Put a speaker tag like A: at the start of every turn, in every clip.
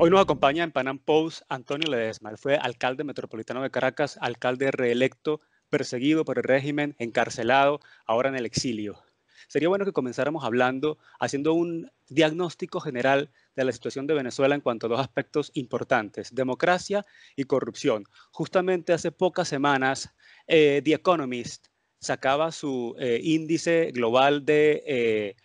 A: Hoy nos acompaña en Panam Post Antonio Ledesma. Él fue alcalde metropolitano de Caracas, alcalde reelecto, perseguido por el régimen, encarcelado, ahora en el exilio. Sería bueno que comenzáramos hablando, haciendo un diagnóstico general de la situación de Venezuela en cuanto a dos aspectos importantes, democracia y corrupción. Justamente hace pocas semanas, eh, The Economist sacaba su eh, índice global de... Eh,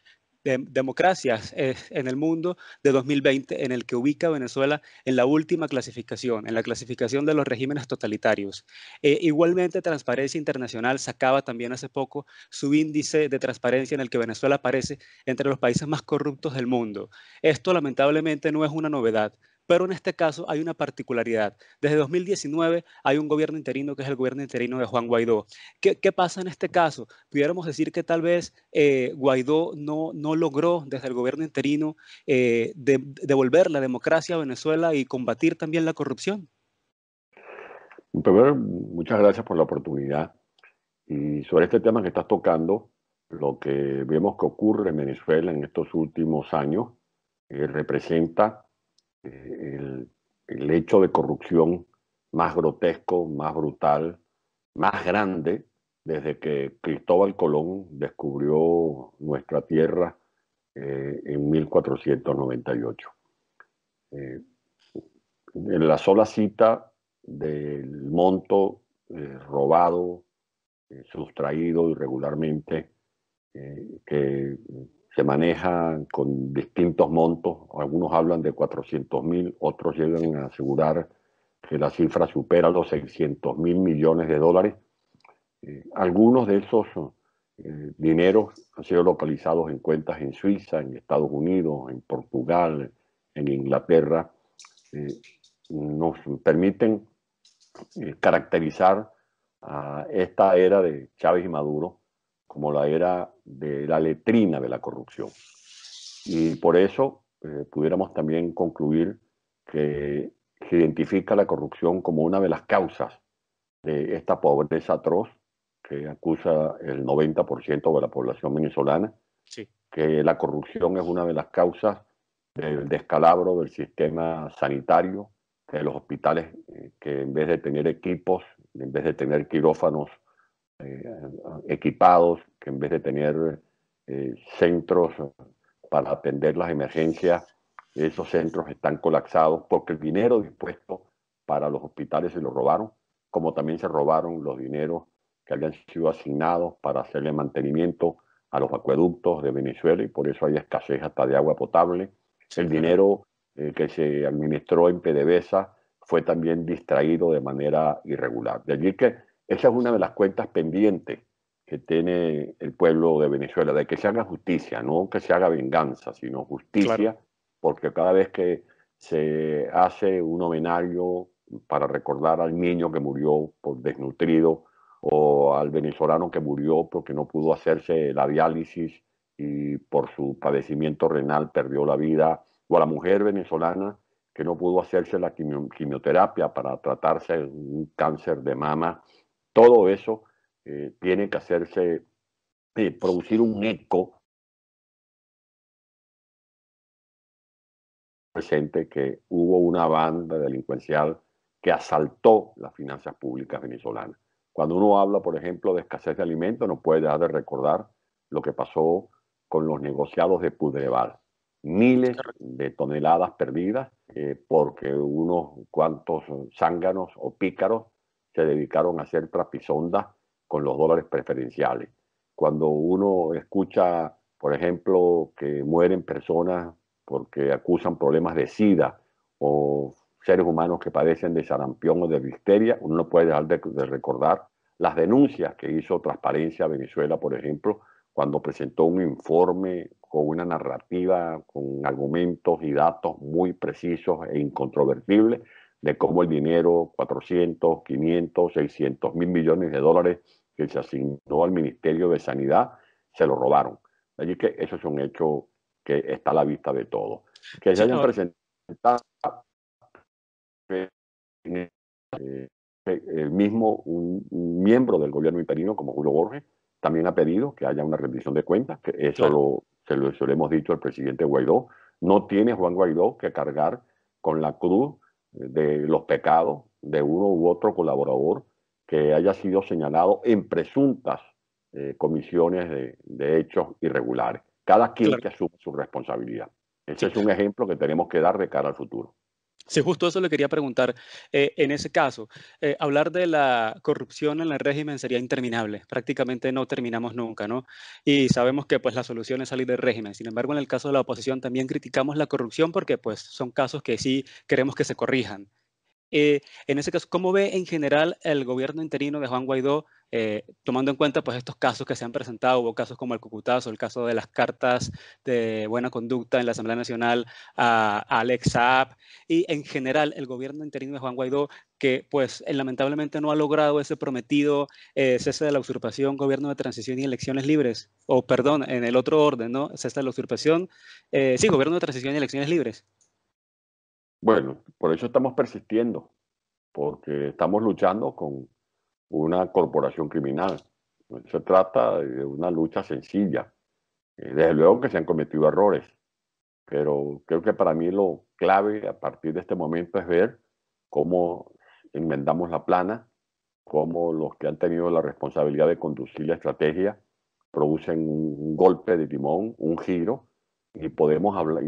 A: democracias en el mundo de 2020 en el que ubica Venezuela en la última clasificación, en la clasificación de los regímenes totalitarios. Eh, igualmente, Transparencia Internacional sacaba también hace poco su índice de transparencia en el que Venezuela aparece entre los países más corruptos del mundo. Esto lamentablemente no es una novedad. Pero en este caso hay una particularidad. Desde 2019 hay un gobierno interino que es el gobierno interino de Juan Guaidó. ¿Qué, pasa en este caso? Pudiéramos decir que tal vez eh, Guaidó no, no logró desde el gobierno interino eh, devolver la democracia a Venezuela y combatir también la corrupción.
B: muchas gracias por la oportunidad. Y sobre este tema que estás tocando, lo que vemos que ocurre en Venezuela en estos últimos años eh, representa el, hecho de corrupción más grotesco, más brutal, más grande desde que Cristóbal Colón descubrió nuestra tierra eh, en 1498. Eh, en la sola cita del monto eh, robado, sustraído irregularmente, que se maneja con distintos montos, algunos hablan de 400 mil, otros llegan a asegurar que la cifra supera los 600 mil millones de dólares. Eh, algunos de esos eh, dineros han sido localizados en cuentas en Suiza, en Estados Unidos, en Portugal, en Inglaterra. Eh, nos permiten caracterizar a esta era de Chávez y Maduro como la era de la letrina de la corrupción. Y por eso eh, pudiéramos también concluir que se identifica la corrupción como una de las causas de esta pobreza atroz que acusa el 90% de la población venezolana, que la corrupción es una de las causas del descalabro del sistema sanitario, de los hospitales eh, que en vez de tener equipos, en vez de tener quirófanos eh, equipados, que en vez de tener eh, centros para atender las emergencias, esos centros están colapsados porque el dinero dispuesto para los hospitales se lo robaron, como también se robaron los dineros que habían sido asignados para hacerle mantenimiento a los acueductos de Venezuela y por eso hay escasez hasta de agua potable. El dinero eh, que se administró en PDVSA fue también distraído de manera irregular. De allí que esa es una de las cuentas pendientes que tiene el pueblo de Venezuela, de que se haga justicia, no que se haga venganza, sino justicia, porque cada vez que se hace un homenaje para recordar al niño que murió por desnutrido o al venezolano que murió porque no pudo hacerse la diálisis y por su padecimiento renal perdió la vida, o a la mujer venezolana que no pudo hacerse la quimioterapia para tratarse un cáncer de mama todo eso eh, tiene que
C: hacerse, eh, producir un eco
B: presente que hubo una banda delincuencial que asaltó las finanzas públicas venezolanas. Cuando uno habla, por ejemplo, de escasez de alimentos, no puede dejar de recordar lo que pasó con los negociados de Pudreval. Miles de toneladas perdidas eh, porque unos cuantos zánganos o pícaros se dedicaron a hacer trapisondas con los dólares preferenciales. Cuando uno escucha, por ejemplo, que mueren personas porque acusan problemas de SIDA o seres humanos que padecen de sarampión o de bisteria, uno no puede dejar de recordar las denuncias que hizo Transparencia Venezuela, por ejemplo, cuando presentó un informe con una narrativa, con argumentos y datos muy precisos e incontrovertibles de cómo el dinero, 400, 500, 600 mil millones de dólares que se asignó al Ministerio de Sanidad, se lo robaron. Así que eso es un hecho que está a la vista de todos. Que se hayan presentado eh, el mismo un, miembro del gobierno interino como Julio Borges también ha pedido que haya una rendición de cuentas, que eso lo, se lo, lo hemos dicho al presidente Guaidó. No tiene Juan Guaidó que cargar con la cruz de los pecados de uno u otro colaborador que haya sido señalado en presuntas eh, comisiones de, hechos irregulares. Cada quien que asume su responsabilidad. Ese es un ejemplo que tenemos que dar de cara al futuro.
A: Sí, justo eso le quería preguntar. Eh, en ese caso, eh, hablar de la corrupción en el régimen sería interminable. Prácticamente no terminamos nunca, ¿no? Y sabemos que pues la solución es salir del régimen. Sin embargo, en el caso de la oposición también criticamos la corrupción porque pues son casos que sí queremos que se corrijan. Eh, en ese caso, ¿cómo ve en general el gobierno interino de Juan Guaidó, eh, tomando en cuenta pues, estos casos que se han presentado? Hubo casos como el Cucutazo, el caso de las cartas de buena conducta en la Asamblea Nacional a, Alex Saab, y en general el gobierno interino de Juan Guaidó, que pues eh, lamentablemente no ha logrado ese prometido cese de la usurpación, gobierno de transición y elecciones libres, o perdón, en el otro orden, ¿no? Cese de la usurpación, sí, gobierno de transición y elecciones libres.
B: Bueno, por eso estamos persistiendo, porque estamos luchando con una corporación criminal. Se trata de una lucha sencilla. Eh, desde luego que se han cometido errores, pero creo que para mí lo clave a partir de este momento es ver cómo enmendamos la plana, cómo los que han tenido la responsabilidad de conducir la estrategia producen un golpe de timón, un giro, y podemos hablar,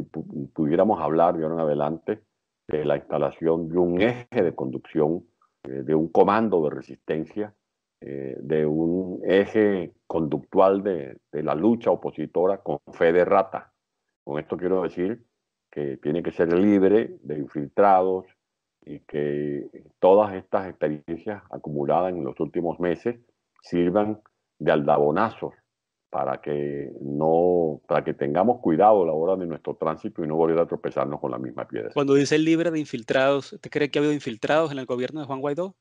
B: pudiéramos hablar de ahora en adelante de la instalación de un eje de conducción, eh, de un comando de resistencia, eh, de un eje conductual de la lucha opositora con fe de rata. Con esto quiero decir que tiene que ser libre de infiltrados y que todas estas experiencias acumuladas en los últimos meses sirvan de aldabonazos para que no, para que tengamos cuidado a la hora de nuestro tránsito y no volver a tropezarnos con la misma piedra.
A: Cuando dice libre de infiltrados, ¿te cree que ha habido infiltrados en el gobierno de Juan Guaidó?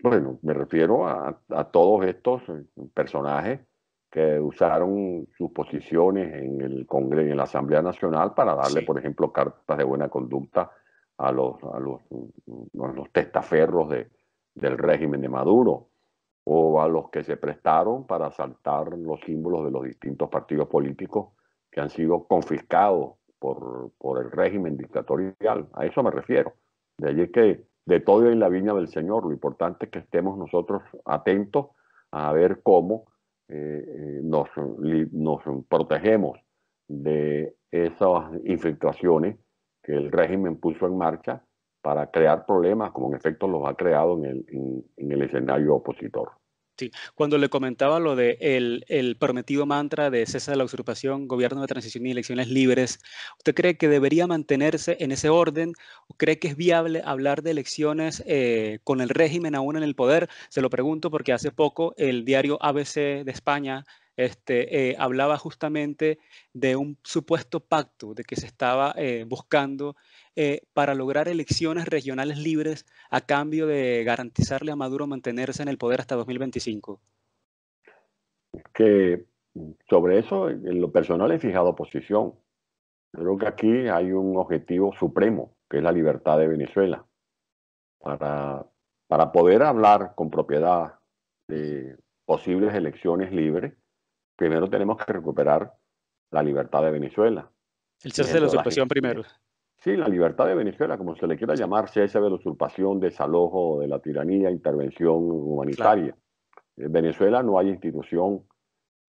C: Bueno,
B: me refiero a, todos estos eh, personajes que usaron sus posiciones en el Congreso, en la Asamblea Nacional para darle, por ejemplo, cartas de buena conducta a los, testaferros del régimen de Maduro o a los que se prestaron para asaltar los símbolos de los distintos partidos políticos que han sido confiscados por, el régimen dictatorial. A eso me refiero. De allí que de todo en la viña del Señor, lo importante es que estemos nosotros atentos a ver cómo eh, eh, nos, nos protegemos de esas infiltraciones que el régimen puso en marcha para crear problemas, como en efecto los ha creado en el, escenario opositor.
A: Sí. Cuando le comentaba lo de el, prometido mantra de cesa de la usurpación, gobierno de transición y elecciones libres, ¿usted cree que debería mantenerse en ese orden? ¿O ¿Cree que es viable hablar de elecciones eh, con el régimen aún en el poder? Se lo pregunto porque hace poco el diario ABC de España este, eh, hablaba justamente de un supuesto pacto de que se estaba eh, buscando eh, para lograr elecciones regionales libres a cambio de garantizarle a Maduro mantenerse en el poder hasta 2025.
B: Que sobre eso, en lo personal, he fijado posición. Creo que aquí hay un objetivo supremo, que es la libertad de Venezuela. Para, para poder hablar con propiedad de posibles elecciones libres, primero tenemos que recuperar la libertad de Venezuela.
A: El cese de la usurpación primero.
B: Sí, la libertad de Venezuela, como se le quiera llamar, cese de la usurpación, desalojo de la tiranía, intervención humanitaria. En Venezuela no hay institución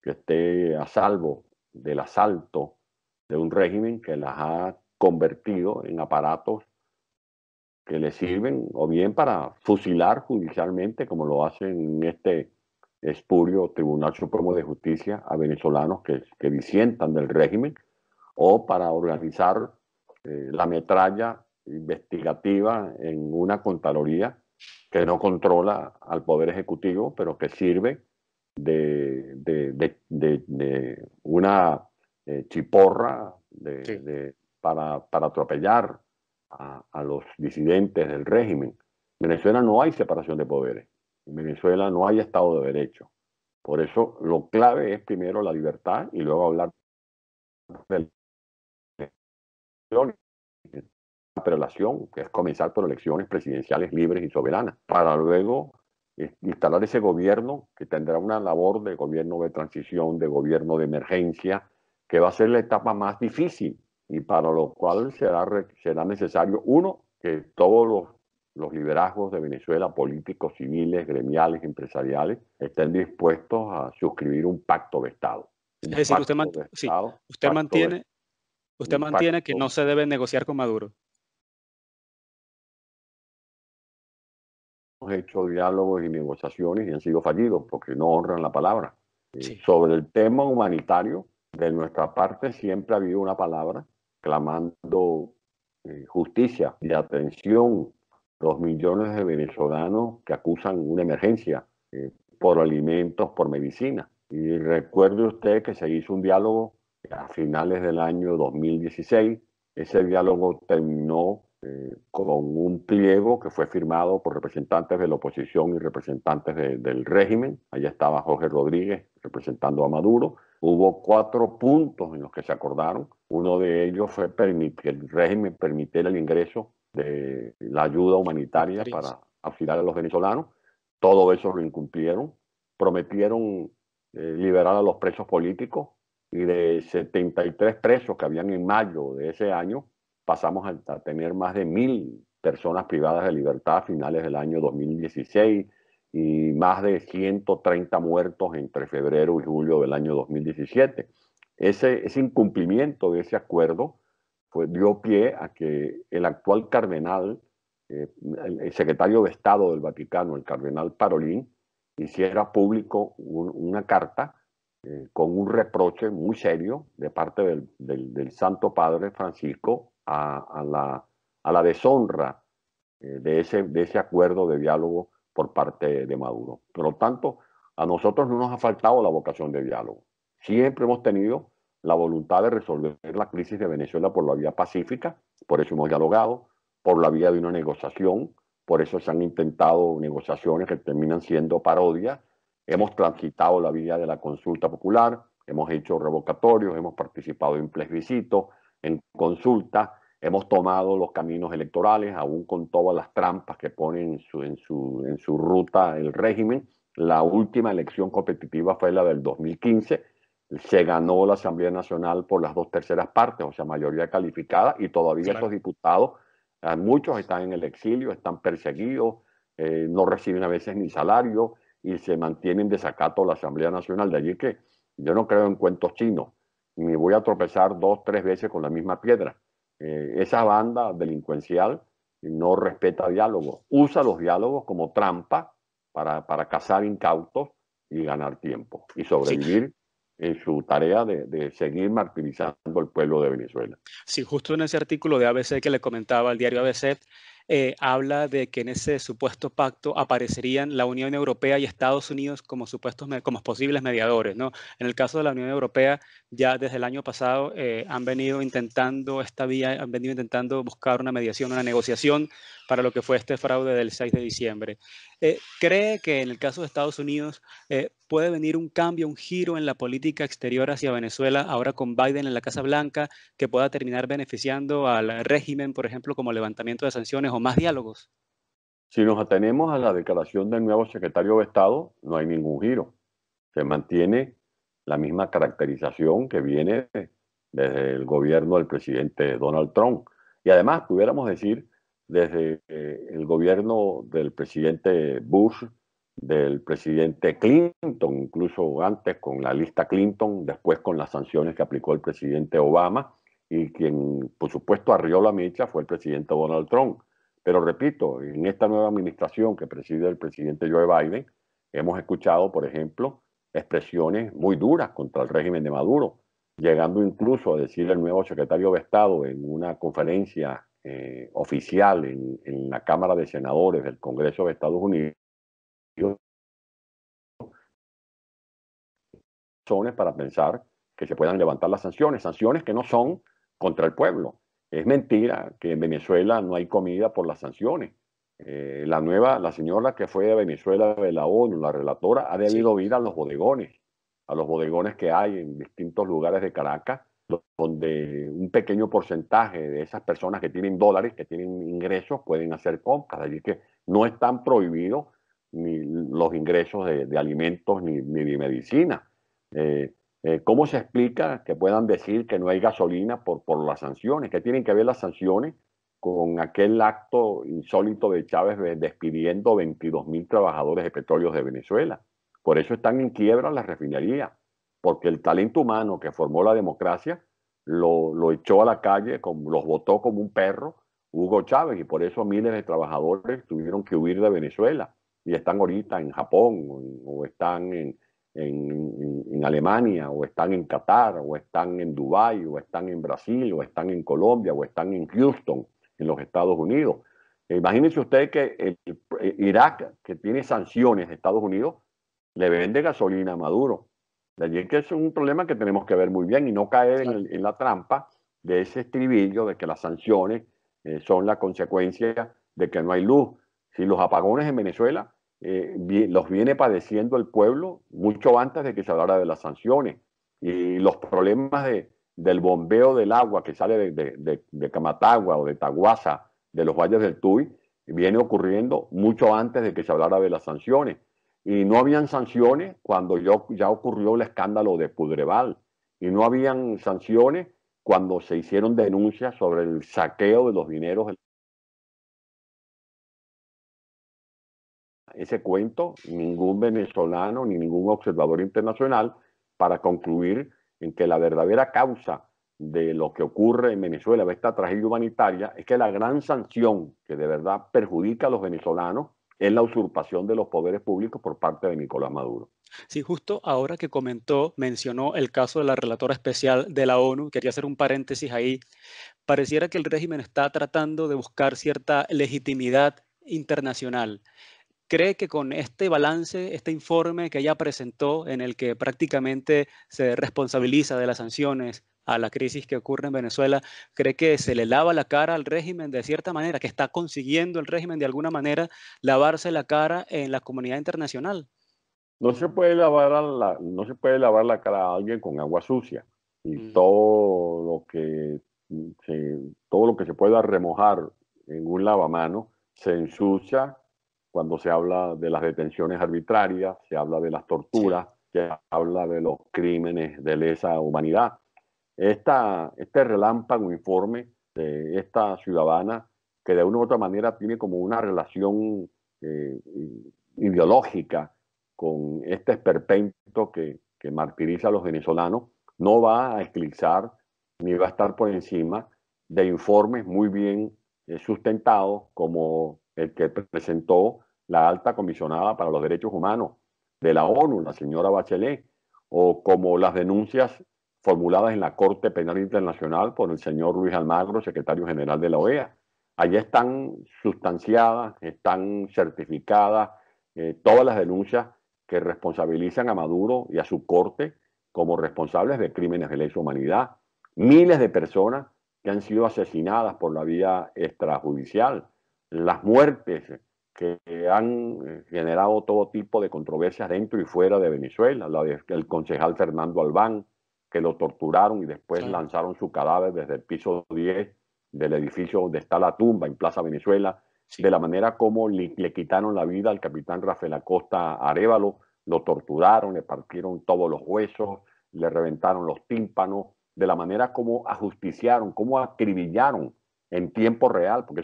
B: que esté a salvo del asalto de un régimen que las ha convertido en aparatos que le sirven o bien para fusilar judicialmente, como lo hacen en este Espurio, Tribunal Supremo de Justicia, a venezolanos que, disientan del régimen, o para organizar eh, la metralla investigativa en una Contraloría que no controla al Poder Ejecutivo, pero que sirve de, de, de, una eh, chiporra para, atropellar a, a los disidentes del régimen. En Venezuela no hay separación de poderes. En Venezuela no hay Estado de Derecho. Por eso lo clave es primero la libertad
C: y luego hablar de la
B: relación, que es comenzar por elecciones presidenciales libres y soberanas, para luego instalar ese gobierno que tendrá una labor de gobierno de transición, de gobierno de emergencia, que va a ser la etapa más difícil y para lo cual será, será necesario, uno, que todos los los liderazgos de Venezuela, políticos, civiles, gremiales, empresariales, estén dispuestos a suscribir un pacto de Estado.
A: es decir, usted, sí. usted mantiene, usted mantiene que no se debe negociar con Maduro.
C: Hemos hecho diálogos y
B: negociaciones y han sido fallidos porque no honran la palabra. Eh, sobre el tema humanitario, de nuestra parte siempre ha habido una palabra clamando eh, justicia y atención los millones de venezolanos que acusan una emergencia eh, por alimentos, por medicina. Y recuerde usted que se hizo un diálogo a finales del año 2016. Ese diálogo terminó eh, con un pliego que fue firmado por representantes de la oposición y representantes del régimen. Allá estaba Jorge Rodríguez representando a Maduro. Hubo cuatro puntos en los que se acordaron. Uno de ellos fue que el régimen permitiera el ingreso de la ayuda humanitaria para afilar a los venezolanos. Todo eso lo incumplieron. Prometieron eh, liberar a los presos políticos y de 73 presos que habían en mayo de ese año, pasamos a, tener más de mil personas privadas de libertad a finales del año 2016 y más de 130 muertos entre febrero y julio del año 2017. Ese, ese incumplimiento de ese acuerdo pues, dio pie a que el actual cardenal, eh, el secretario de Estado del Vaticano, el cardenal Parolín, hiciera público una carta eh, con un reproche muy serio de parte del, Santo Padre Francisco a, la, deshonra eh, de ese acuerdo de diálogo por parte de Maduro. Por lo tanto, a nosotros no nos ha faltado la vocación de diálogo. Siempre hemos tenido la voluntad de resolver la crisis de Venezuela por la vía pacífica, por eso hemos dialogado, por la vía de una negociación, por eso se han intentado negociaciones que terminan siendo parodias, hemos transitado la vía de la consulta popular, hemos hecho revocatorios, hemos participado en plebiscitos, en consultas, hemos tomado los caminos electorales, aún con todas las trampas que pone en su, en su ruta el régimen. La última elección competitiva fue la del 2015 se ganó la Asamblea Nacional por las dos terceras partes, o sea, mayoría calificada, y todavía estos diputados, eh, muchos están en el exilio, están perseguidos, eh, no reciben a veces ni salario y se mantienen desacato la Asamblea Nacional. De allí que yo no creo en cuentos chinos, ni voy a tropezar dos, tres veces con la misma piedra. Eh, esa banda delincuencial no respeta diálogos, usa los diálogos como trampa para, cazar incautos y ganar tiempo y sobrevivir en su tarea de, seguir martirizando al pueblo de Venezuela.
A: Sí, justo en ese artículo de ABC que le comentaba el diario ABC, eh, habla de que en ese supuesto pacto aparecerían la Unión Europea y Estados Unidos como supuestos como posibles mediadores. ¿no? En el caso de la Unión Europea, ya desde el año pasado eh, han venido intentando esta vía, han venido intentando buscar una mediación, una negociación para lo que fue este fraude del 6 de diciembre. Eh, ¿Cree que en el caso de Estados Unidos puede venir un cambio, un giro en la política exterior hacia Venezuela ahora con Biden en la Casa Blanca que pueda terminar beneficiando al régimen, por ejemplo, como levantamiento de sanciones o más diálogos?
B: Si nos atenemos a la declaración del nuevo secretario de Estado, no hay ningún giro. Se mantiene la misma caracterización que viene desde el gobierno del presidente Donald Trump. Y además, pudiéramos decir, desde eh, el gobierno del presidente Bush, del presidente Clinton, incluso antes con la lista Clinton, después con las sanciones que aplicó el presidente Obama y quien, por supuesto, arrió la mecha fue el presidente Donald Trump. Pero repito, en esta nueva administración que preside el presidente Joe Biden, hemos escuchado, por ejemplo, expresiones muy duras contra el régimen de Maduro, llegando incluso a decir el nuevo secretario de Estado en una conferencia eh, oficial en, la Cámara de Senadores del Congreso de Estados Unidos razones para pensar que se puedan levantar las sanciones, sanciones que no son contra el pueblo, es mentira que en Venezuela no hay comida por las sanciones. Eh, la nueva, la señora que fue de Venezuela de la ONU, la relatora, ha debido vida a los bodegones, a los bodegones que hay en distintos lugares de Caracas, donde un pequeño porcentaje de esas personas que tienen dólares, que tienen ingresos, pueden hacer compras. Así que no están prohibidos ni los ingresos de, alimentos ni, de medicina. Eh, eh, ¿Cómo se explica que puedan decir que no hay gasolina por, por las sanciones? ¿Qué tienen que ver las sanciones con aquel acto insólito de Chávez despidiendo 22 mil trabajadores de petróleos de Venezuela? Por eso están en quiebra las refinerías, porque el talento humano que formó la democracia lo, echó a la calle, los votó como un perro Hugo Chávez, y por eso miles de trabajadores tuvieron que huir de Venezuela y están ahorita en Japón o están en, en, Alemania, o están en Qatar, o están en Dubái, o están en Brasil, o están en Colombia, o están en Houston, en los Estados Unidos. Eh, Imagínense usted que el, Irak, que tiene sanciones de Estados Unidos, le vende gasolina a Maduro. De allí que es un problema que tenemos que ver muy bien y no caer en, la trampa de ese estribillo de que las sanciones eh, son la consecuencia de que no hay luz. Si los apagones en Venezuela eh, los viene padeciendo el pueblo mucho antes de que se hablara de las sanciones y los problemas de, del bombeo del agua que sale de, Camatagua o de Taguasa, de los valles del Tuy, viene ocurriendo mucho antes de que se hablara de las sanciones. Y no habían sanciones cuando ya ocurrió el escándalo de Pudreval. Y no habían sanciones cuando se hicieron denuncias sobre el saqueo de los dineros
C: ese cuento
B: ningún venezolano ni ningún observador internacional para concluir en que la verdadera causa de lo que ocurre en Venezuela, de esta tragedia humanitaria, es que la gran sanción que de verdad perjudica a los venezolanos es la usurpación de los poderes públicos por parte de Nicolás Maduro.
A: Sí, justo ahora que comentó, mencionó el caso de la relatora especial de la ONU, quería hacer un paréntesis ahí. Pareciera que el régimen está tratando de buscar cierta legitimidad internacional. ¿Cree que con este balance, este informe que ella presentó, en el que prácticamente se responsabiliza de las sanciones a la crisis que ocurre en Venezuela, cree que se le lava la cara al régimen de cierta manera, que está consiguiendo el régimen de alguna manera lavarse la cara en la comunidad internacional?
B: No se puede lavar la, no se puede lavar la cara a alguien con agua sucia y mm. todo lo que todo lo que se pueda remojar en un lavamano se ensucia cuando se habla de las detenciones arbitrarias, se habla de las torturas, se habla de los crímenes de lesa humanidad. Esta, este relámpago informe de esta ciudadana que de una u otra manera tiene como una relación eh, ideológica con este esperpento que, martiriza a los venezolanos, no va a eclipsar ni va a estar por encima de informes muy bien eh, sustentados como el que presentó la alta comisionada para los derechos humanos de la ONU, la señora Bachelet, o como las denuncias formuladas en la Corte Penal Internacional por el señor Luis Almagro, secretario general de la OEA. Allí están sustanciadas, están certificadas eh, todas las denuncias que responsabilizan a Maduro y a su corte como responsables de crímenes de lesa humanidad. Miles de personas que han sido asesinadas por la vía extrajudicial, las muertes que han eh, generado todo tipo de controversias dentro y fuera de Venezuela, la del concejal Fernando Albán, que lo torturaron y después lanzaron su cadáver desde el piso 10 del edificio donde está la tumba en Plaza Venezuela, de la manera como le, le, quitaron la vida al capitán Rafael Acosta Arevalo, lo torturaron, le partieron todos los huesos, le reventaron los tímpanos, de la manera como ajusticiaron, como acribillaron en tiempo real, porque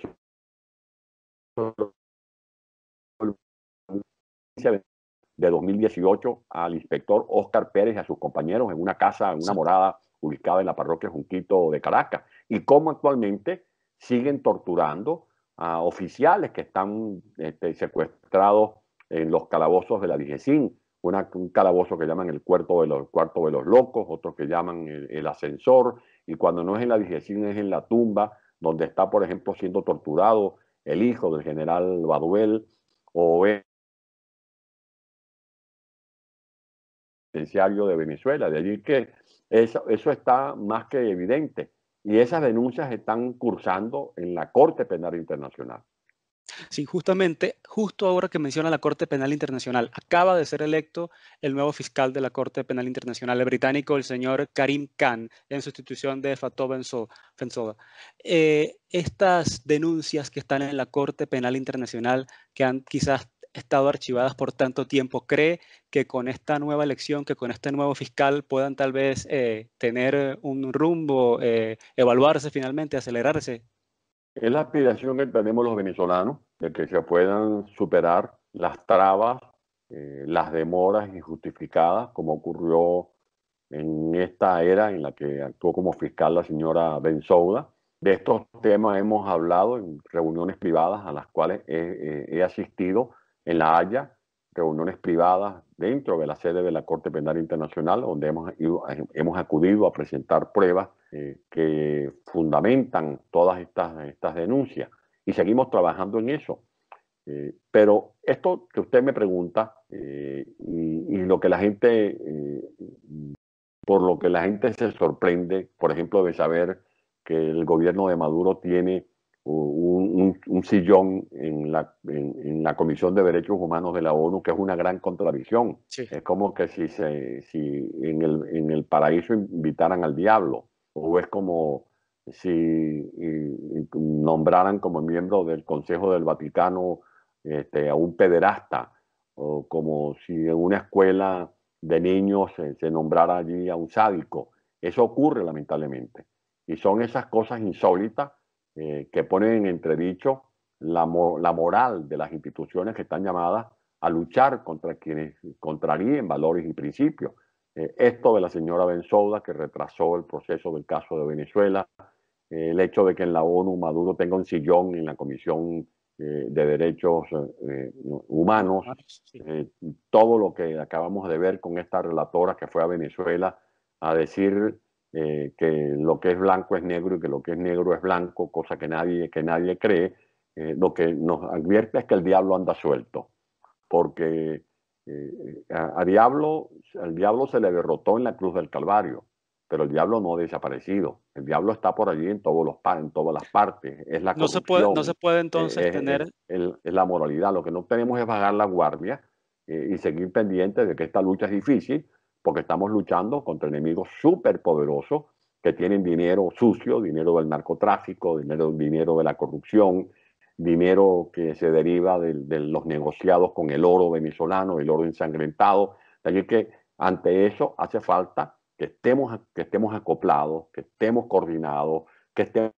B: de 2018 al inspector Oscar Pérez y a sus compañeros en una casa, en una morada ubicada en la parroquia Junquito de Caracas, y cómo actualmente siguen torturando a oficiales que están este, secuestrados en los calabozos de la Digecín, un calabozo que llaman el cuarto de los, de los locos, otro que llaman el, ascensor, y cuando no es en la Digecín es en la tumba, donde está, por ejemplo, siendo torturado el hijo del general Baduel, o el de Venezuela. De allí que eso, eso está más que evidente. Y esas denuncias están cursando en la Corte Penal Internacional.
A: Sí, justamente, justo ahora que menciona la Corte Penal Internacional, acaba de ser electo el nuevo fiscal de la Corte Penal Internacional, el británico, el señor Karim Khan, en sustitución de Fatou Fensoda. Eh, estas denuncias que están en la Corte Penal Internacional, que han quizás estado archivadas por tanto tiempo, cree que con esta nueva elección, que con este nuevo fiscal puedan tal vez eh, tener un rumbo, eh, evaluarse finalmente, acelerarse? Es la aspiración
B: que tenemos los venezolanos, de que se puedan superar las trabas, eh, las demoras injustificadas, como ocurrió en esta era en la que actuó como fiscal la señora Bensouda. De estos temas hemos hablado en reuniones privadas a las cuales he, asistido en La Haya, reuniones privadas dentro de la sede de la Corte Penal Internacional, donde hemos acudido a presentar pruebas eh, que fundamentan todas estas, estas denuncias y seguimos trabajando en eso. Eh, pero esto que usted me pregunta eh, y, lo que la gente, por lo que la gente se sorprende, por ejemplo, de saber que el gobierno de Maduro tiene un, sillón en la, en, la, Comisión de Derechos Humanos de la ONU, que es una gran contradicción. Es como que si, si en, el, en el paraíso invitaran al diablo o es como si nombraran como miembro del Consejo del Vaticano este, a un pederasta, o como si en una escuela de niños se, nombrara allí a un sádico. Eso ocurre lamentablemente. Y son esas cosas insólitas eh, que ponen en entredicho la, la, moral de las instituciones que están llamadas a luchar contra quienes contraríen valores y principios. Eh, esto de la señora Bensouda, que retrasó el proceso del caso de Venezuela, eh, el hecho de que en la ONU Maduro tenga un sillón en la Comisión eh, de Derechos Humanos, todo lo que acabamos de ver con esta relatora que fue a Venezuela a decir que lo que es blanco es negro y que lo que es negro es blanco, cosa que nadie, que nadie cree, lo que nos advierte es que el diablo anda suelto, porque eh, eh, a, diablo, al diablo se le derrotó en la cruz del Calvario, pero el diablo no ha desaparecido. El diablo está por allí en, todos los, en todas las partes. Es la no, se puede, no se
A: puede eh, entonces tener.
B: Es, la moralidad. Lo que no tenemos es bajar la guardia y seguir pendientes de que esta lucha es difícil, porque estamos luchando contra enemigos súper poderosos que tienen dinero sucio, dinero del narcotráfico, dinero, dinero de la corrupción, dinero que se deriva de, los negociados con el oro venezolano, el oro ensangrentado. Así que ante eso hace falta que estemos, que estemos acoplados, que estemos coordinados, que estemos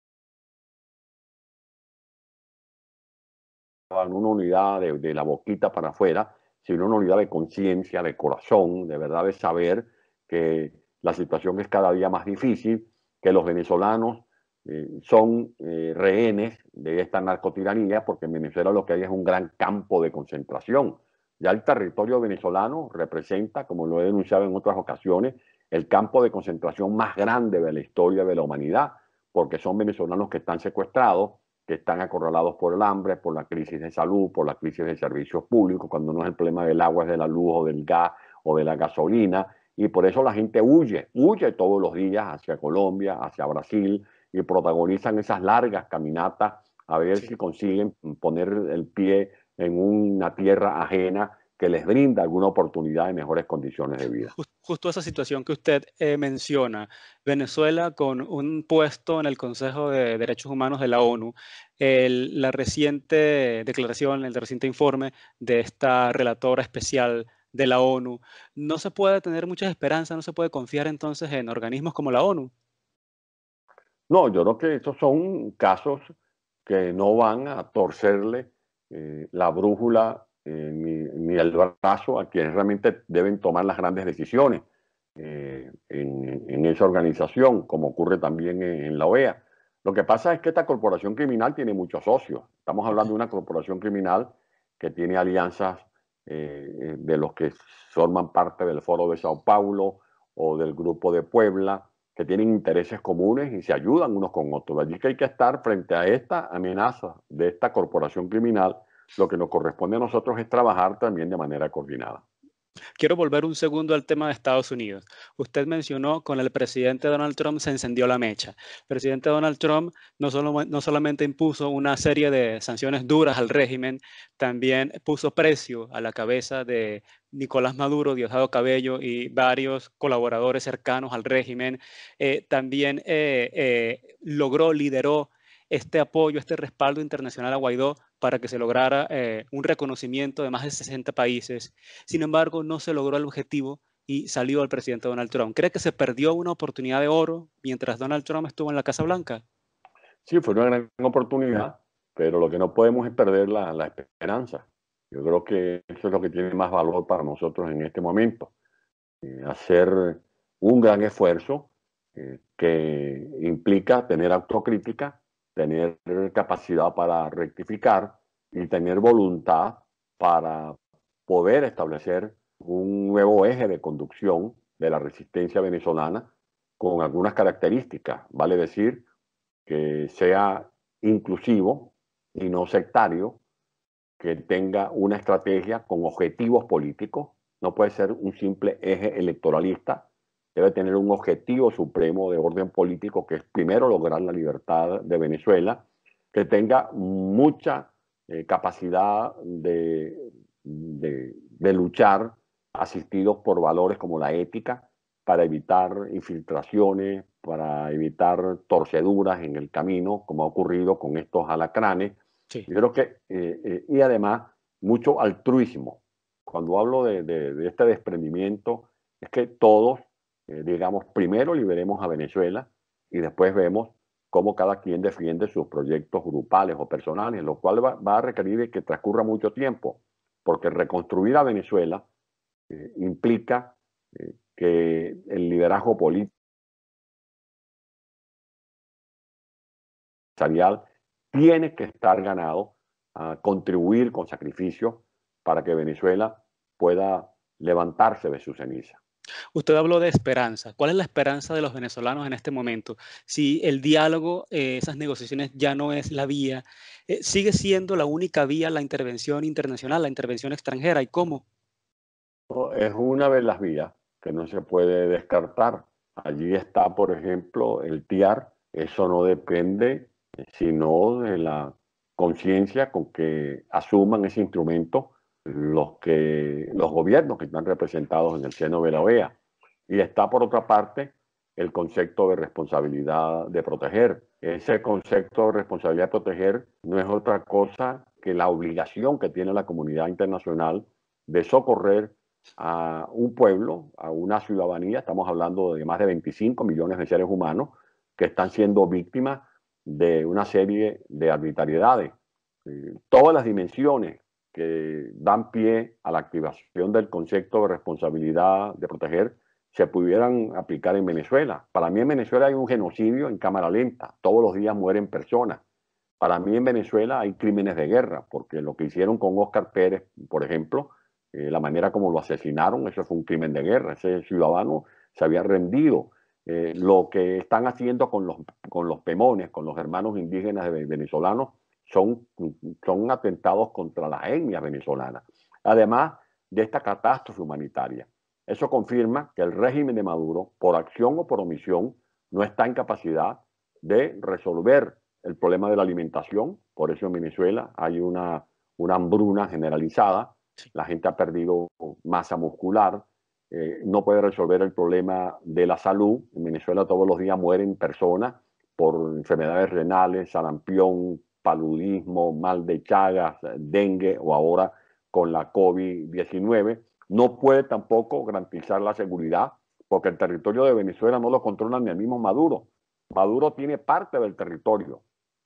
B: en una unidad de, de la boquita para afuera, sino una unidad de conciencia, de corazón, de verdad de saber que la situación es cada día más difícil, que los venezolanos eh, son eh, rehenes de esta narcotiranía, porque en Venezuela lo que hay es un gran campo de concentración. Ya el territorio venezolano representa, como lo he denunciado en otras ocasiones, el campo de concentración más grande de la historia de la humanidad, porque son venezolanos que están secuestrados, que están acorralados por el hambre, por la crisis de salud, por la crisis de servicios públicos, cuando no es el problema del agua, es de la luz o del gas o de la gasolina, y por eso la gente huye, huye todos los días hacia Colombia, hacia Brasil, y protagonizan esas largas caminatas a ver si consiguen poner el pie en una tierra ajena que les brinda alguna oportunidad de mejores condiciones de vida.
A: Justo esa situación que usted eh, menciona, Venezuela con un puesto en el Consejo de Derechos Humanos de la ONU, la reciente declaración, el reciente informe de esta relatora especial de la ONU, no se puede tener muchas esperanzas, no se puede confiar entonces en organismos como la ONU.
B: No, yo creo que estos son casos que no van a torcerle eh, la brújula eh, ni, el brazo a quienes realmente deben tomar las grandes decisiones eh, en, esa organización, como ocurre también en, la OEA. Lo que pasa es que esta corporación criminal tiene muchos socios. Estamos hablando de una corporación criminal que tiene alianzas de los que forman parte del Foro de Sao Paulo o del Grupo de Puebla que tienen intereses comunes y se ayudan unos con otros. Allí que hay que estar frente a esta amenaza de esta corporación criminal. Lo que nos corresponde a nosotros es trabajar también de manera coordinada.
A: Quiero volver un segundo al tema de Estados Unidos. Usted mencionó con el presidente Donald Trump se encendió la mecha. El presidente Donald Trump no, solo, no solamente impuso una serie de sanciones duras al régimen, también puso precio a la cabeza de Nicolás Maduro, Diosdado Cabello y varios colaboradores cercanos al régimen, eh, también eh, eh, logró, lideró este apoyo, este respaldo internacional a Guaidó para que se lograra un reconocimiento de más de 60 países. Sin embargo, no se logró el objetivo y salió el presidente Donald Trump. ¿Cree que se perdió una oportunidad de oro mientras Donald Trump estuvo en la Casa Blanca?
B: Sí, fue una gran oportunidad, pero lo que no podemos es perder la esperanza. Yo creo que eso es lo que tiene más valor para nosotros en este momento. Eh, hacer un gran esfuerzo eh, que implica tener autocrítica, tener capacidad para rectificar y tener voluntad para poder establecer un nuevo eje de conducción de la resistencia venezolana con algunas características, vale decir, que sea inclusivo y no sectario, que tenga una estrategia con objetivos políticos, no puede ser un simple eje electoralista, debe tener un objetivo supremo de orden político que es primero lograr la libertad de Venezuela, que tenga mucha eh, capacidad de, de luchar asistidos por valores como la ética para evitar infiltraciones, para evitar torceduras en el camino, como ha ocurrido con estos alacranes yo creo que, eh, eh, y además, mucho altruismo. Cuando hablo de, este desprendimiento, es que todos, eh, digamos, primero liberemos a Venezuela y después vemos cómo cada quien defiende sus proyectos grupales o personales, lo cual va, va a requerir que transcurra mucho tiempo, porque reconstruir a Venezuela implica que el liderazgo político
C: tiene que estar
B: ganado, a contribuir con sacrificio para que Venezuela pueda levantarse de su ceniza.
A: Usted habló de esperanza. ¿Cuál es la esperanza de los venezolanos en este momento? Si el diálogo, eh, esas negociaciones ya no es la vía, eh, ¿sigue siendo la única vía la intervención internacional, la intervención extranjera? ¿Y cómo?
B: Es una de las vías que no se puede descartar. Allí está, por ejemplo, el TIAR. Eso no depende sino de la conciencia con que asuman ese instrumento los, que, los gobiernos que están representados en el seno de la OEA. Y está, por otra parte, el concepto de responsabilidad de proteger. Ese concepto de responsabilidad de proteger no es otra cosa que la obligación que tiene la comunidad internacional de socorrer a un pueblo, a una ciudadanía, estamos hablando de más de 25 millones de seres humanos que están siendo víctimas de una serie de arbitrariedades. Eh, todas las dimensiones que dan pie a la activación del concepto de responsabilidad de proteger se pudieran aplicar en Venezuela. Para mí en Venezuela hay un genocidio en cámara lenta. Todos los días mueren personas. Para mí en Venezuela hay crímenes de guerra, porque lo que hicieron con Oscar Pérez, por ejemplo, eh, la manera como lo asesinaron, eso fue un crimen de guerra. Ese ciudadano se había rendido eh, lo que están haciendo con los, pemones, con los hermanos indígenas venezolanos, son, atentados contra las etnias venezolanas, además de esta catástrofe humanitaria. Eso confirma que el régimen de Maduro, por acción o por omisión, no está en capacidad de resolver el problema de la alimentación. Por eso en Venezuela hay una hambruna generalizada, la gente ha perdido masa muscular, eh, no puede resolver el problema de la salud. En Venezuela todos los días mueren personas por enfermedades renales, sarampión, paludismo, mal de chagas, dengue o ahora con la COVID-19. No puede tampoco garantizar la seguridad porque el territorio de Venezuela no lo controla ni el mismo Maduro. Maduro tiene parte del territorio,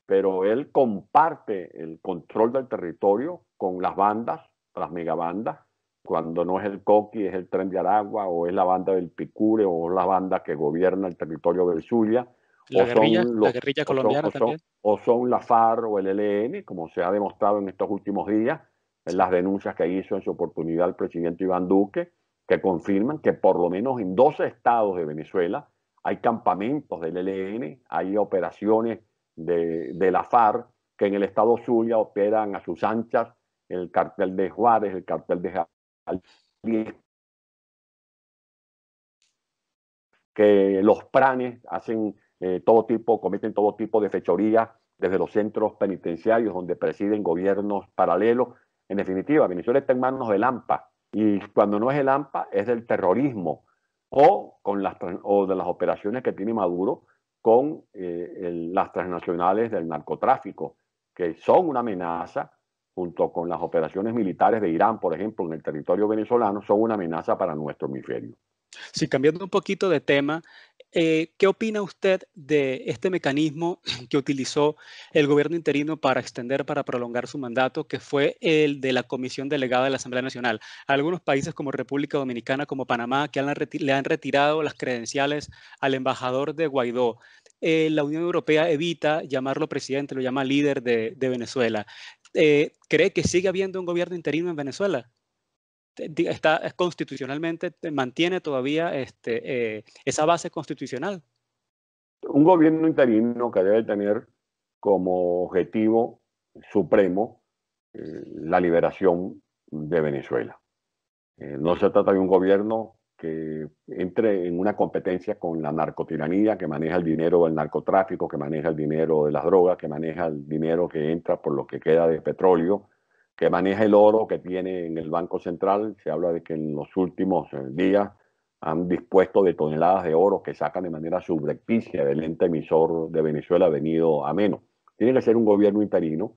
B: pero él comparte el control del territorio con las bandas, las megabandas, cuando no es el Coqui, es el Tren de Aragua, o es la banda del Picure, o la banda que gobierna el territorio del Zulia.
A: La o guerrilla, son la guerrilla colombiana o son, también.
B: O son, la FARC o el e L.N. como se ha demostrado en estos últimos días, en las denuncias que hizo en su oportunidad el presidente Iván Duque, que confirman que por lo menos en 12 estados de Venezuela hay campamentos del e L.N. hay operaciones de, la FARC, que en el estado Zulia operan a sus anchas el cartel de Juárez, el cartel de que los pranes hacen eh, todo tipo, cometen todo tipo de fechorías desde los centros penitenciarios donde presiden gobiernos paralelos. En definitiva, Venezuela está en manos del AMPA y cuando no es el AMPA es del terrorismo o, con de las operaciones que tiene Maduro con eh, las transnacionales del narcotráfico, que son una amenaza junto con las operaciones militares de Irán, por ejemplo, en el territorio venezolano, son una amenaza para nuestro hemisferio.
A: Sí, cambiando un poquito de tema, eh, ¿qué opina usted de este mecanismo que utilizó el gobierno interino para extender, para prolongar su mandato, que fue el de la Comisión Delegada de la Asamblea Nacional? Algunos países como República Dominicana, como Panamá, que le han retirado las credenciales al embajador de Guaidó. Eh, la Unión Europea evita llamarlo presidente, lo llama líder de, de Venezuela. Eh, cree que sigue habiendo un gobierno interino en Venezuela. constitucionalmente, mantiene todavía este, eh, esa base constitucional.
B: Un gobierno interino que debe tener como objetivo supremo eh, la liberación de Venezuela. no se trata de un gobierno que entre en una competencia con la narcotiranía que maneja el dinero del narcotráfico, que maneja el dinero de las drogas, que maneja el dinero que entra por lo que queda de petróleo, que maneja el oro que tiene en el Banco Central. Se habla de que en los últimos eh, días han dispuesto de toneladas de oro que sacan de manera subrepticia del ente emisor de Venezuela venido a menos. Tiene que ser un gobierno interino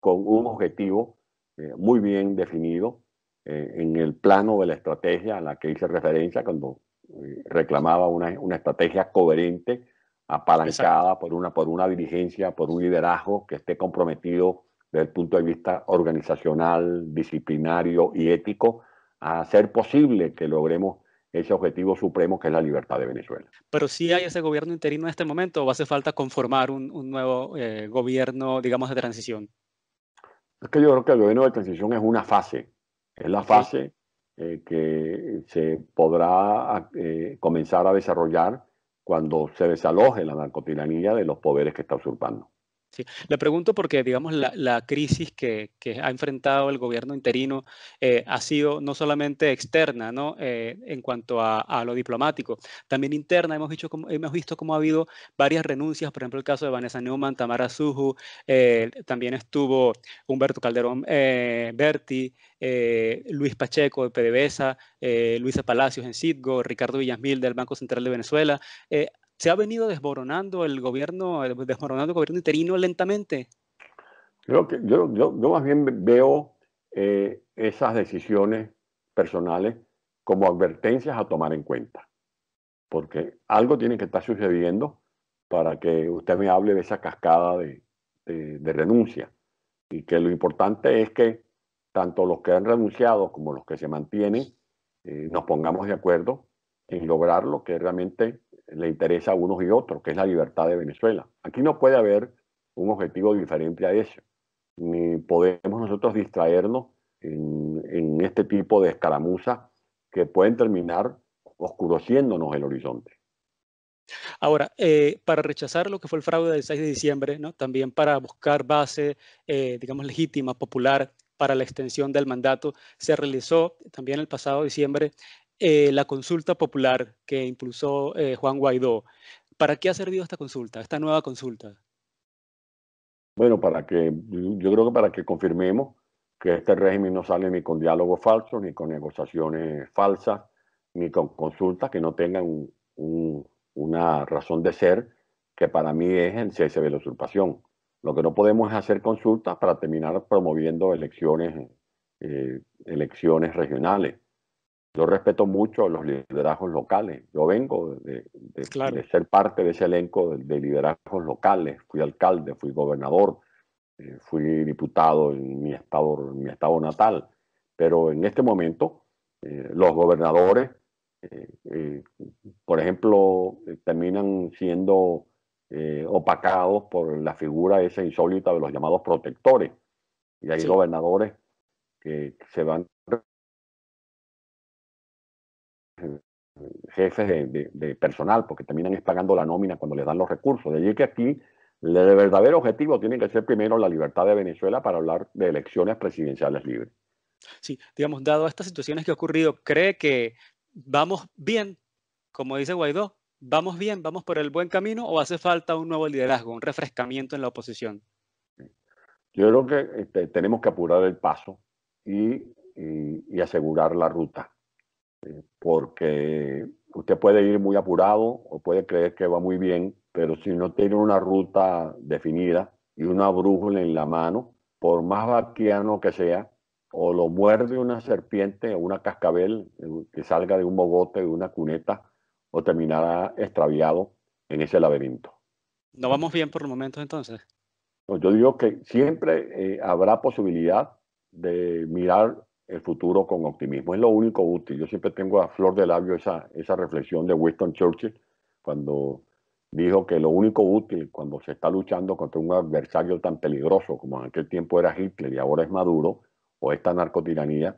B: con un objetivo eh, muy bien definido eh, en el plano de la estrategia a la que hice referencia cuando eh, reclamaba una, una, estrategia coherente, apalancada por una, por una dirigencia, por un liderazgo que esté comprometido desde el punto de vista organizacional, disciplinario y ético, a hacer posible que logremos ese objetivo supremo que es la libertad de Venezuela.
A: Pero si hay ese gobierno interino en este momento o hace falta conformar un, nuevo eh, gobierno, digamos, de transición.
B: Es que yo creo que el gobierno de transición es una fase. Es la fase eh, que se podrá eh, comenzar a desarrollar cuando se desaloje la narcotiranía de los poderes que está usurpando.
A: Le pregunto porque, digamos, la, crisis que, ha enfrentado el gobierno interino eh, ha sido no solamente externa, ¿no? Eh, en cuanto a, lo diplomático, también interna. Hemos, hemos visto cómo ha habido varias renuncias, por ejemplo, el caso de Vanessa Newman, Tamara Suju, eh, también estuvo Humberto Calderón Berti, Luis Pacheco de PDVSA, Luisa Palacios en Citgo, Ricardo Villasmil del Banco Central de Venezuela ¿Se ha venido desmoronando el gobierno, eh, desmoronando gobierno interino lentamente? Creo que
B: yo, más bien veo eh, esas decisiones personales como advertencias a tomar en cuenta, porque algo tiene que estar sucediendo para que usted me hable de esa cascada de, renuncia y que lo importante es que tanto los que han renunciado como los que se mantienen eh, nos pongamos de acuerdo en lograr lo que realmente le interesa a unos y otros, que es la libertad de Venezuela. Aquí no puede haber un objetivo diferente a eso. ni podemos nosotros distraernos en, este tipo de escaramuzas que pueden terminar oscureciéndonos el horizonte.
A: Ahora, eh, para rechazar lo que fue el fraude del 6 de diciembre, ¿no? también para buscar base, eh, digamos, legítima, popular para la extensión del mandato, se realizó también el pasado diciembre eh, la consulta popular que impulsó eh, Juan Guaidó. ¿Para qué ha servido esta consulta, esta nueva consulta?
B: Bueno, para que, yo creo que para que confirmemos que este régimen no sale ni con diálogos falsos, ni con negociaciones falsas, ni con consultas que no tengan una razón de ser, que para mí es el cese de la usurpación. Lo que no podemos es hacer consultas para terminar promoviendo elecciones, eh, elecciones regionales yo respeto mucho a los liderazgos locales. Yo vengo de, ser parte de ese elenco de, liderazgos locales. Fui alcalde, fui gobernador, eh, fui diputado en mi estado, mi estado natal. Pero en este momento, eh, los gobernadores, eh, por ejemplo, terminan siendo opacados por la figura esa insólita de los llamados protectores. Y hay gobernadores que se van jefes de, personal, porque terminan es pagando la nómina cuando les dan los recursos. De allí que aquí el verdadero objetivo tiene que ser primero la libertad de Venezuela para hablar de elecciones presidenciales libres.
A: Sí, digamos, dado estas situaciones que ha ocurrido, ¿cree que vamos bien, como dice Guaidó, vamos bien, vamos por el buen camino o hace falta un nuevo liderazgo, un refrescamiento en la oposición?
B: Yo creo que este, tenemos que apurar el paso y asegurar la ruta eh, porque usted puede ir muy apurado o puede creer que va muy bien, pero si no tiene una ruta definida y una brújula en la mano, por más vaquiano que sea, o lo muerde una serpiente o una cascabel eh, que salga de un bogote, de una cuneta, o terminará extraviado en ese laberinto.
A: ¿No vamos bien por el momento entonces?
B: Yo digo que
A: siempre eh,
B: habrá posibilidad de mirar el futuro con optimismo. Es lo único útil. Yo siempre tengo a flor de labio esa, esa reflexión de Winston Churchill cuando dijo que lo único útil cuando se está luchando contra un adversario tan peligroso como en aquel tiempo era Hitler y ahora es Maduro o esta narcotiranía,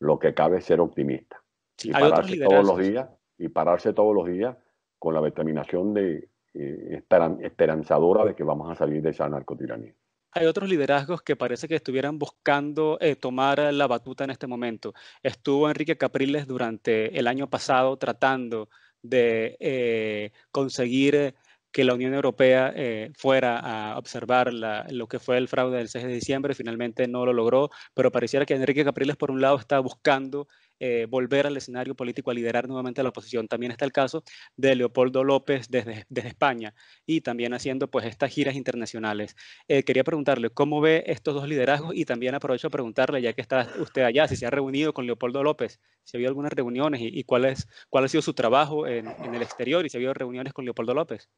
B: lo que cabe es ser optimista.
A: y pararse todos los días
B: y pararse todos los días con la determinación de eh, esperanzadora de que vamos a salir de esa narcotiranía
A: hay otros liderazgos que parece que estuvieran buscando eh, tomar la batuta en este momento. Estuvo Enrique Capriles durante el año pasado tratando de eh, conseguir que la Unión Europea eh, fuera a observar lo que fue el fraude del 6 de diciembre. Finalmente no lo logró, pero pareciera que Enrique Capriles, por un lado, está buscando eh, volver al escenario político a liderar nuevamente a la oposición. También está el caso de Leopoldo López desde, desde España y también haciendo pues estas giras internacionales. Eh, quería preguntarle cómo ve estos dos liderazgos y también aprovecho a preguntarle, ya que está usted allá, si se ha reunido con Leopoldo López, si ha habido algunas reuniones y, cuál, es, cuál ha sido su trabajo en, en el exterior y si ha habido reuniones con Leopoldo López.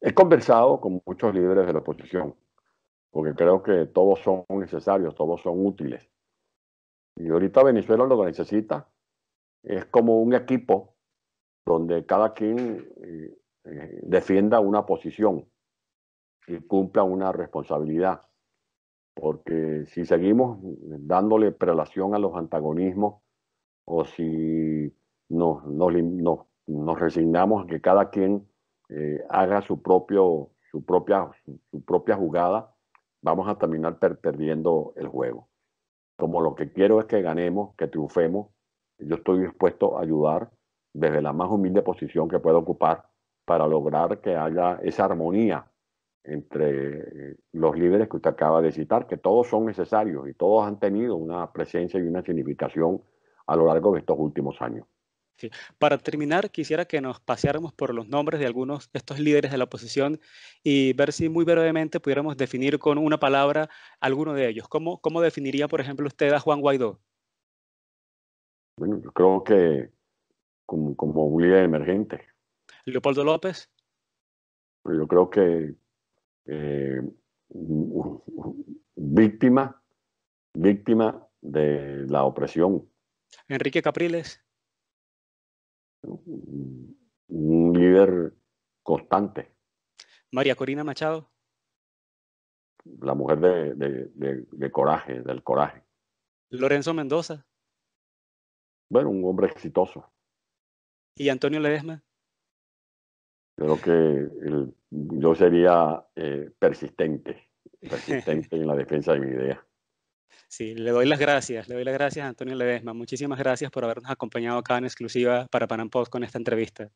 B: He conversado con muchos líderes de la oposición, porque creo que todos son necesarios, todos son útiles. Y ahorita Venezuela lo que necesita es como un equipo donde cada quien eh, eh, defienda una posición y cumpla una responsabilidad. Porque si seguimos dándole prelación a los antagonismos o si nos, resignamos a que cada quien eh, haga su, propio, su, propia, su, propia jugada, vamos a terminar perdiendo el juego como lo que quiero es que ganemos, que triunfemos, yo estoy dispuesto a ayudar desde la más humilde posición que pueda ocupar para lograr que haya esa armonía entre eh, los líderes que usted acaba de citar, que todos son necesarios y todos han tenido una presencia y una significación a lo largo de estos últimos
A: años. Para terminar, quisiera que nos paseáramos por los nombres de algunos de estos líderes de la oposición y ver si muy brevemente pudiéramos definir con una palabra alguno de ellos. ¿Cómo, definiría, por ejemplo, usted a Juan Guaidó?
C: Bueno, yo creo que como, un líder emergente.
A: Leopoldo López.
B: Pues yo creo que eh, víctima, víctima de la opresión.
A: Enrique Capriles
B: un líder constante.
A: María Corina Machado.
C: La mujer de, coraje, del coraje.
A: Lorenzo Mendoza.
C: Bueno, un hombre
B: exitoso.
A: ¿Y Antonio Ledesma?
B: Creo que yo sería eh, persistente, persistente en la defensa de mi idea.
A: Sí, le doy las gracias, le doy las gracias a Antonio Ledesma. Muchísimas gracias por habernos acompañado acá en exclusiva para Post con esta entrevista.